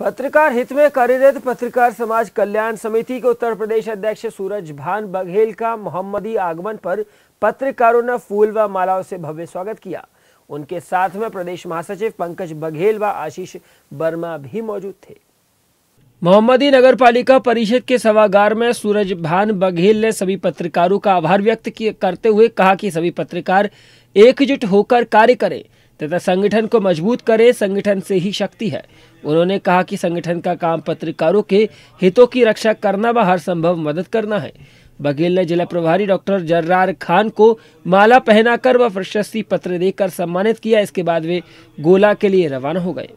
पत्रकार हित में कार्यरत पत्रकार समाज कल्याण समिति के उत्तर प्रदेश अध्यक्ष सूरज भान बघेल का मोहम्मदी आगमन पर पत्रकारों ने फूल व मालाओं से भव्य स्वागत किया उनके साथ में प्रदेश महासचिव पंकज बघेल व आशीष वर्मा भी मौजूद थे मोहम्मदी नगर पालिका परिषद के सभागार में सूरज भान बघेल ने सभी पत्रकारों का आभार व्यक्त करते हुए कहा कि सभी पत्रकार एकजुट होकर कार्य करें तथा संगठन को मजबूत करे संगठन से ही शक्ति है उन्होंने कहा कि संगठन का काम पत्रकारों के हितों की रक्षा करना व हर संभव मदद करना है बघेल ने जिला प्रभारी डॉक्टर जर्रार खान को माला पहनाकर व प्रशस्ति पत्र देकर सम्मानित किया इसके बाद वे गोला के लिए रवाना हो गए